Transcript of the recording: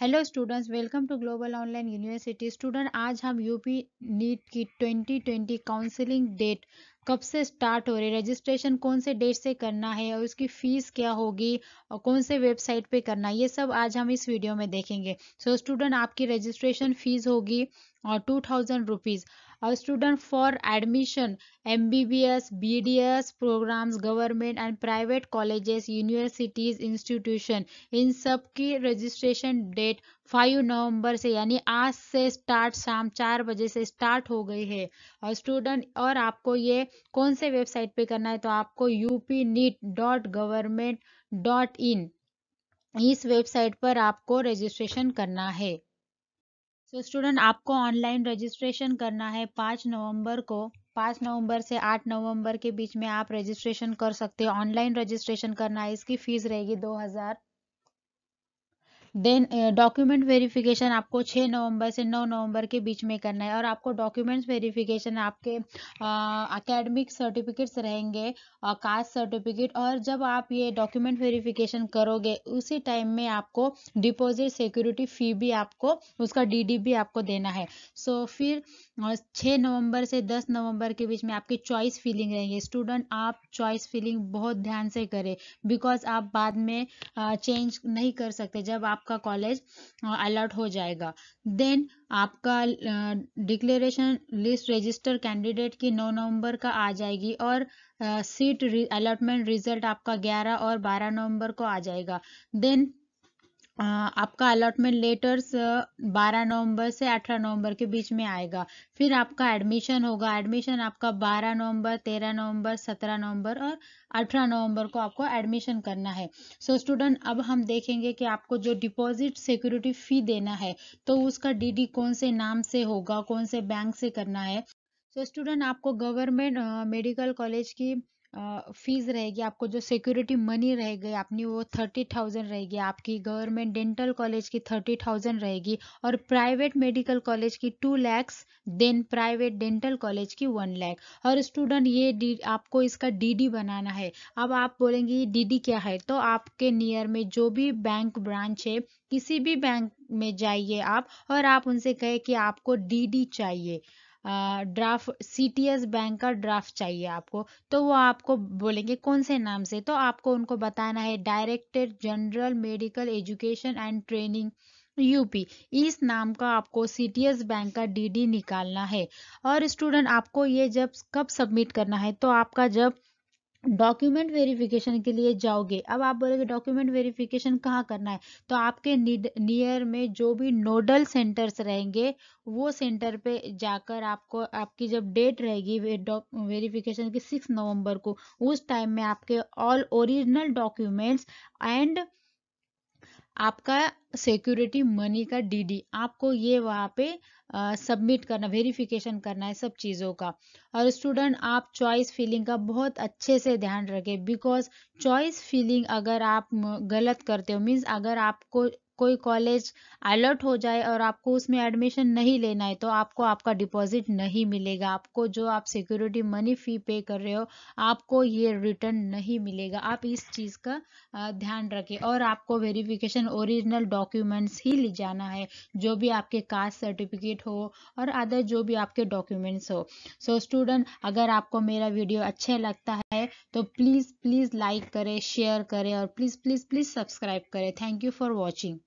hello students welcome to global online university student आज हम UP NEET की 2020 counselling date कब से स्टार्ट हो रही है रजिस्ट्रेशन कौन से डेट से करना है और उसकी फीस क्या होगी और कौन से वेबसाइट पे करना है ये सब आज हम इस वीडियो में देखेंगे सो so, स्टूडेंट आपकी रजिस्ट्रेशन फीस होगी और two thousand rupees student for admission mbbs bds programs government and private colleges universities institution इन सब की रजिस्ट्रेशन डेट 5 नवंबर से यानी आज से स्टार्ट शाम चार बजे से स्टार्ट हो गई है और स्टूडेंट और आपको ये कौन से वेबसाइट पे करना है तो आपको UP NEET dot government dot in इस वेबसाइट पर आपको रजिस्ट्रेशन करना है सो so, स्टूडेंट आपको ऑनलाइन रजिस्ट्रेशन करना है पाँच नवंबर को पाँच नवंबर से आठ नवंबर के बीच में आप रजिस्ट्रेशन कर सकते हो ऑनलाइन रजिस्ट्रेशन करना है इसकी फ़ीस रहेगी दो हज़ार देन डॉक्यूमेंट वेरिफिकेशन आपको 6 नवंबर से 9 नवंबर के बीच में करना है और आपको डॉक्यूमेंट्स वेरिफिकेशन आपके अकेडमिक सर्टिफिकेट्स रहेंगे कास्ट सर्टिफिकेट और जब आप ये डॉक्यूमेंट वेरिफिकेशन करोगे उसी टाइम में आपको डिपॉजिट सिक्योरिटी फ़ी भी आपको उसका डीडी भी आपको देना है सो so, फिर छः नवम्बर से दस नवम्बर के बीच में आपकी चॉइस फीलिंग रहेंगे स्टूडेंट आप चॉइस फीलिंग बहुत ध्यान से करें बिकॉज आप बाद में चेंज नहीं कर सकते जब आप आपका कॉलेज अलर्ट हो जाएगा देन आपका डिक्लेरेशन लिस्ट रजिस्टर कैंडिडेट की नौ नवंबर का आ जाएगी और सीट अलॉटमेंट रिजल्ट आपका ग्यारह और बारह नवंबर को आ जाएगा देन आपका अलॉटमेंट लेटर्स 12 नवंबर से 18 नवंबर के बीच में आएगा फिर आपका एडमिशन होगा एडमिशन आपका 12 नवंबर 13 नवंबर 17 नवंबर और 18 नवंबर को आपको एडमिशन करना है सो so, स्टूडेंट अब हम देखेंगे कि आपको जो डिपॉजिट सिक्योरिटी फी देना है तो उसका डीडी कौन से नाम से होगा कौन से बैंक से करना है सो so, स्टूडेंट आपको गवर्नमेंट मेडिकल कॉलेज की फीस रहेगी आपको जो सिक्योरिटी मनी रह गई वो थर्टी थाउजेंड रहेगी आपकी गवर्नमेंट डेंटल कॉलेज की थर्टी थाउजेंड रहेगी और प्राइवेट मेडिकल कॉलेज की two lakhs then private dental college की वन लैख और स्टूडेंट ये डी आपको इसका डीडी बनाना है अब आप बोलेंगे डीडी क्या है तो आपके नियर में जो भी बैंक ब्रांच है किसी भी बैंक में जाइए आप और आप उनसे कहे कि आपको डीडी चाहिए ड्राफ्ट सीटीएस बैंक का ड्राफ्ट चाहिए आपको तो वो आपको बोलेंगे कौन से नाम से तो आपको उनको बताना है director general medical education and training UP इस नाम का आपको सीटीएस बैंक का डीडी निकालना है और स्टूडेंट आपको ये जब कब सबमिट करना है तो आपका जब डॉक्यूमेंट वेरिफिकेशन के लिए जाओगे अब आप बोलोगे डॉक्यूमेंट वेरिफिकेशन कहाँ करना है तो आपके नियर में जो भी नोडल सेंटर्स रहेंगे वो सेंटर पे जाकर आपको आपकी जब डेट रहेगी वेरिफिकेशन की सिक्स नवंबर को उस टाइम में आपके ऑल ओरिजिनल डॉक्यूमेंट्स एंड आपका सिक्योरिटी मनी का डीडी आपको ये वहाँ पे सबमिट करना वेरिफिकेशन करना है सब चीज़ों का और स्टूडेंट आप चॉइस फीलिंग का बहुत अच्छे से ध्यान रखें बिकॉज चॉइस फीलिंग अगर आप गलत करते हो मीन्स अगर आपको कोई कॉलेज अलर्ट हो जाए और आपको उसमें एडमिशन नहीं लेना है तो आपको आपका डिपॉजिट नहीं मिलेगा आपको जो आप सिक्योरिटी मनी फी पे कर रहे हो आपको ये रिटर्न नहीं मिलेगा आप इस चीज़ का ध्यान रखें और आपको वेरिफिकेशन ओरिजिनल डॉक्यूमेंट्स ही ले जाना है जो भी आपके कास्ट सर्टिफिकेट हो और अदर जो भी आपके डॉक्यूमेंट्स हो सो so, स्टूडेंट अगर आपको मेरा वीडियो अच्छा लगता है तो प्लीज़ प्लीज़ लाइक करें शेयर करें और प्लीज़ प्लीज़ प्लीज़ सब्सक्राइब करें थैंक यू फॉर वॉचिंग